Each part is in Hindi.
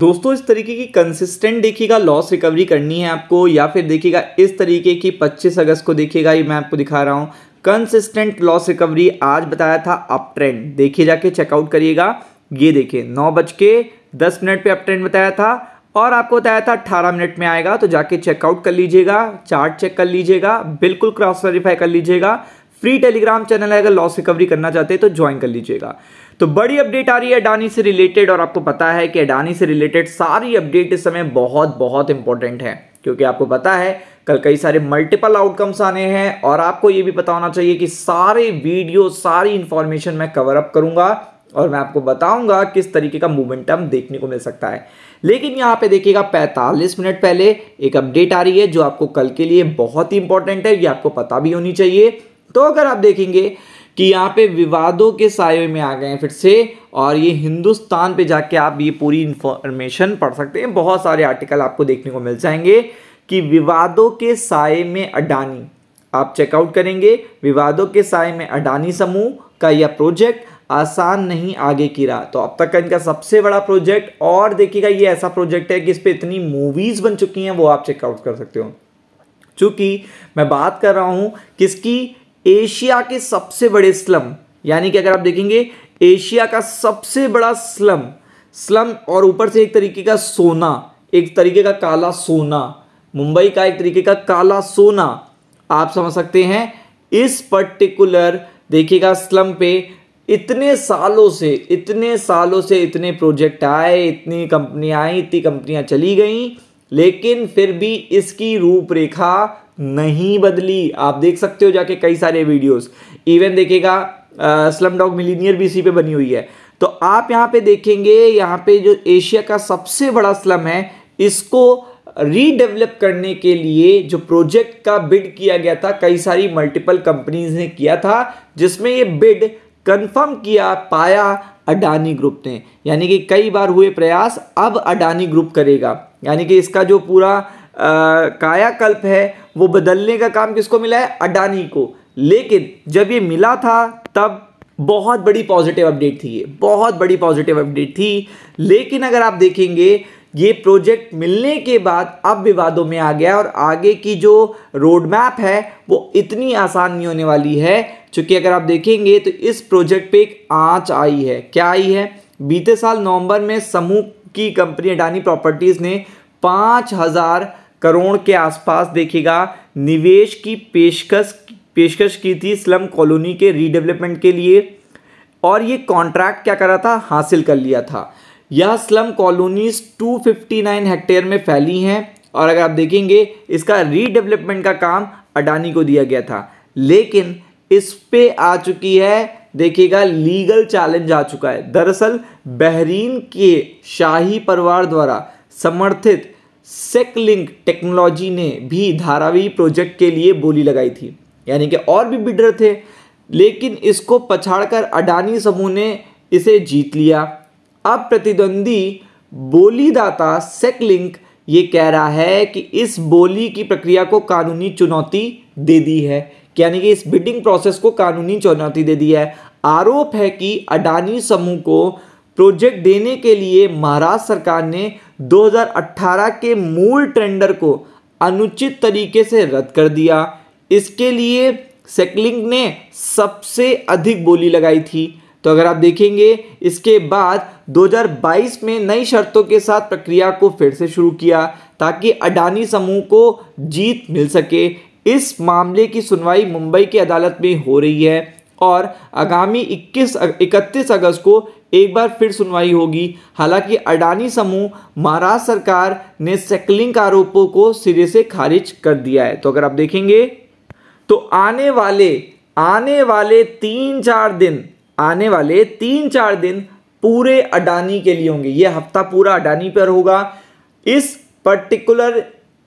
दोस्तों इस तरीके की कंसिस्टेंट देखिएगा लॉस रिकवरी करनी है आपको या फिर देखिएगा इस तरीके की 25 अगस्त को देखिएगा ये मैं आपको दिखा रहा हूँ कंसिस्टेंट लॉस रिकवरी आज बताया था अप ट्रेंड देखिए जाके चेकआउट करिएगा ये देखिए नौ बज के दस मिनट पर अप ट्रेंड बताया था और आपको बताया था अट्ठारह मिनट में आएगा तो जाके चेकआउट कर लीजिएगा चार्ट चेक कर लीजिएगा बिल्कुल क्रॉस वेरीफाई कर लीजिएगा फ्री टेलीग्राम चैनल है अगर लॉस रिकवरी करना चाहते हैं तो ज्वाइन कर लीजिएगा तो बड़ी अपडेट आ रही है अडानी से रिलेटेड और आपको पता है कि अडानी से रिलेटेड सारी अपडेट इस समय बहुत बहुत इंपॉर्टेंट है क्योंकि आपको पता है कल कई सारे मल्टीपल आउटकम्स आने हैं और आपको ये भी पता होना चाहिए कि सारे वीडियो सारी इंफॉर्मेशन मैं कवर अप करूंगा और मैं आपको बताऊंगा किस तरीके का मोमेंटम देखने को मिल सकता है लेकिन यहाँ पे देखिएगा 45 मिनट पहले एक अपडेट आ रही है जो आपको कल के लिए बहुत ही इंपॉर्टेंट है ये आपको पता भी होनी चाहिए तो अगर आप देखेंगे कि यहाँ पे विवादों के साय में आ गए हैं फिर से और ये हिंदुस्तान पे जाके आप ये पूरी इन्फॉर्मेशन पढ़ सकते हैं बहुत सारे आर्टिकल आपको देखने को मिल जाएंगे कि विवादों के साय में अडानी आप चेकआउट करेंगे विवादों के साय में अडानी समूह का यह प्रोजेक्ट आसान नहीं आगे की रहा तो अब तक का इनका सबसे बड़ा प्रोजेक्ट और देखिएगा ये ऐसा प्रोजेक्ट है कि इस पर इतनी मूवीज़ बन चुकी हैं वो आप चेकआउट कर सकते हो चूंकि मैं बात कर रहा हूँ किसकी एशिया के सबसे बड़े स्लम यानी कि अगर आप देखेंगे एशिया का सबसे बड़ा स्लम स्लम और ऊपर से एक तरीके का सोना एक तरीके का काला सोना मुंबई का एक तरीके का काला सोना आप समझ सकते हैं इस पर्टिकुलर देखिएगा स्लम पे इतने सालों से इतने सालों से इतने प्रोजेक्ट आए इतनी कंपनियाँ आई इतनी कंपनियाँ चली गई लेकिन फिर भी इसकी रूपरेखा नहीं बदली आप देख सकते हो जाके कई सारे वीडियोस इवन देखेगा स्लम डॉग मिलीनियर भी इसी पे बनी हुई है तो आप यहाँ पे देखेंगे यहाँ पे जो एशिया का सबसे बड़ा स्लम है इसको रीडेवलप करने के लिए जो प्रोजेक्ट का बिड किया गया था कई सारी मल्टीपल कंपनीज ने किया था जिसमें ये बिड कंफर्म किया पाया अडानी ग्रुप ने यानी कि कई बार हुए प्रयास अब अडानी ग्रुप करेगा यानी कि इसका जो पूरा कायाकल्प है वो बदलने का काम किसको मिला है अडानी को लेकिन जब ये मिला था तब बहुत बड़ी पॉजिटिव अपडेट थी ये बहुत बड़ी पॉजिटिव अपडेट थी लेकिन अगर आप देखेंगे ये प्रोजेक्ट मिलने के बाद अब विवादों में आ गया और आगे की जो रोड मैप है वो इतनी आसान नहीं होने वाली है क्योंकि अगर आप देखेंगे तो इस प्रोजेक्ट पे एक आँच आई है क्या आई है बीते साल नवंबर में समूह की कंपनी अडानी प्रॉपर्टीज़ ने पाँच हज़ार करोड़ के आसपास देखिएगा निवेश की पेशकश पेशकश की थी स्लम कॉलोनी के रीडेवलपमेंट के लिए और ये कॉन्ट्रैक्ट क्या करा था हासिल कर लिया था यह स्लम कॉलोनीज 259 हेक्टेयर में फैली हैं और अगर आप देखेंगे इसका रीडेवलपमेंट का काम अडानी को दिया गया था लेकिन इस पे आ चुकी है देखिएगा लीगल चैलेंज आ चुका है दरअसल बहरीन के शाही परिवार द्वारा समर्थित सेकलिंक टेक्नोलॉजी ने भी धारावी प्रोजेक्ट के लिए बोली लगाई थी यानी कि और भी बिडर थे लेकिन इसको पछाड़कर अडानी समूह ने इसे जीत लिया अब प्रतिद्वंदी बोलीदाता सेकलिंक ये कह रहा है कि इस बोली की प्रक्रिया को कानूनी चुनौती दे दी है यानी कि इस बिडिंग प्रोसेस को कानूनी चुनौती दे दी है आरोप है कि अडानी समूह को प्रोजेक्ट देने के लिए महाराष्ट्र सरकार ने 2018 के मूल टेंडर को अनुचित तरीके से रद्द कर दिया इसके लिए सेकलिंग ने सबसे अधिक बोली लगाई थी तो अगर आप देखेंगे इसके बाद 2022 में नई शर्तों के साथ प्रक्रिया को फिर से शुरू किया ताकि अडानी समूह को जीत मिल सके इस मामले की सुनवाई मुंबई की अदालत में हो रही है और आगामी 21 इकतीस अगस्त को एक बार फिर सुनवाई होगी हालांकि अडानी समूह महाराष्ट्र सरकार ने सेकलिंग के आरोपों को सिरे से खारिज कर दिया है तो अगर आप देखेंगे तो आने वाले आने वाले तीन चार दिन आने वाले तीन चार दिन पूरे अडानी के लिए होंगे यह हफ्ता पूरा अडानी पर होगा इस पर्टिकुलर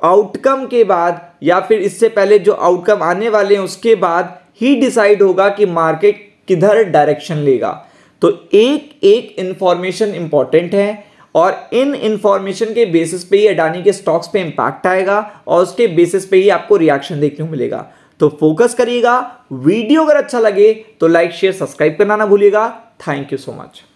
आउटकम के बाद या फिर इससे पहले जो आउटकम आने वाले हैं उसके बाद ही डिसाइड होगा कि मार्केट किधर डायरेक्शन लेगा तो एक एक इंफॉर्मेशन इंपॉर्टेंट है और इन इंफॉर्मेशन के बेसिस पे ही अडानी के स्टॉक्स पे इंपैक्ट आएगा और उसके बेसिस पे ही आपको रिएक्शन देखने को मिलेगा तो फोकस करिएगा वीडियो अगर अच्छा लगे तो लाइक शेयर सब्सक्राइब करना ना भूलिएगा थैंक यू सो मच